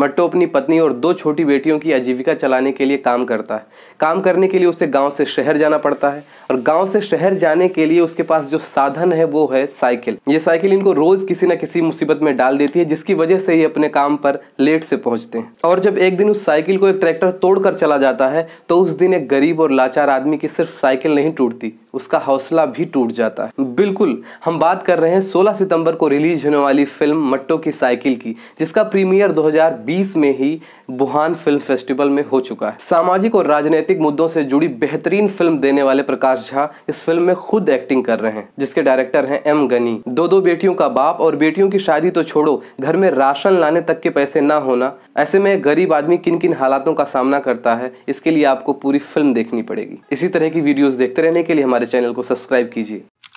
मट्टो अपनी पत्नी और दो छोटी बेटियों की आजीविका चलाने के लिए काम करता है काम करने के लिए उसे गांव से शहर जाना पड़ता है और गांव से शहर जाने के लिए उसके पास जो साधन है वो है साइकिल ये साइकिल इनको रोज किसी न किसी मुसीबत में डाल देती है जिसकी वजह से ये अपने काम पर लेट से पहुंचते हैं और जब एक दिन उस साइकिल को एक ट्रैक्टर तोड़कर चला जाता है तो उस दिन एक गरीब और लाचार आदमी की सिर्फ साइकिल नहीं टूटती उसका हौसला भी टूट जाता है बिल्कुल हम बात कर रहे हैं 16 सितंबर को रिलीज होने वाली फिल्म मट्टो की साइकिल की जिसका प्रीमियर 2020 में ही बुहान फिल्म फेस्टिवल में हो चुका है सामाजिक और राजनीतिक मुद्दों से जुड़ी बेहतरीन फिल्म देने वाले प्रकाश झा इस फिल्म में खुद एक्टिंग कर रहे हैं जिसके डायरेक्टर हैं एम गनी दो दो बेटियों का बाप और बेटियों की शादी तो छोड़ो घर में राशन लाने तक के पैसे ना होना ऐसे में गरीब आदमी किन किन हालातों का सामना करता है इसके लिए आपको पूरी फिल्म देखनी पड़ेगी इसी तरह की वीडियोस देखते रहने के लिए हमारे चैनल को सब्सक्राइब कीजिए